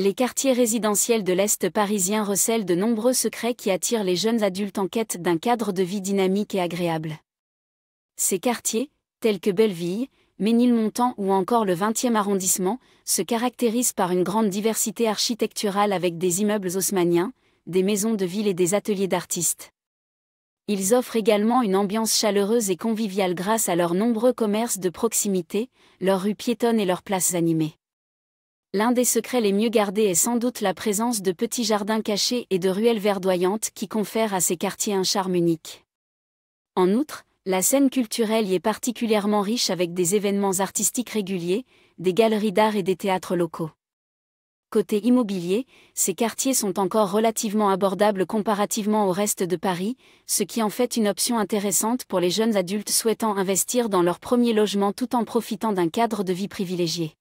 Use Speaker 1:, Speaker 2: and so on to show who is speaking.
Speaker 1: Les quartiers résidentiels de l'Est parisien recèlent de nombreux secrets qui attirent les jeunes adultes en quête d'un cadre de vie dynamique et agréable. Ces quartiers, tels que Belleville, Ménilmontant ou encore le 20e arrondissement, se caractérisent par une grande diversité architecturale avec des immeubles haussmanniens, des maisons de ville et des ateliers d'artistes. Ils offrent également une ambiance chaleureuse et conviviale grâce à leurs nombreux commerces de proximité, leurs rues piétonnes et leurs places animées. L'un des secrets les mieux gardés est sans doute la présence de petits jardins cachés et de ruelles verdoyantes qui confèrent à ces quartiers un charme unique. En outre, la scène culturelle y est particulièrement riche avec des événements artistiques réguliers, des galeries d'art et des théâtres locaux. Côté immobilier, ces quartiers sont encore relativement abordables comparativement au reste de Paris, ce qui en fait une option intéressante pour les jeunes adultes souhaitant investir dans leur premier logement tout en profitant d'un cadre de vie privilégié.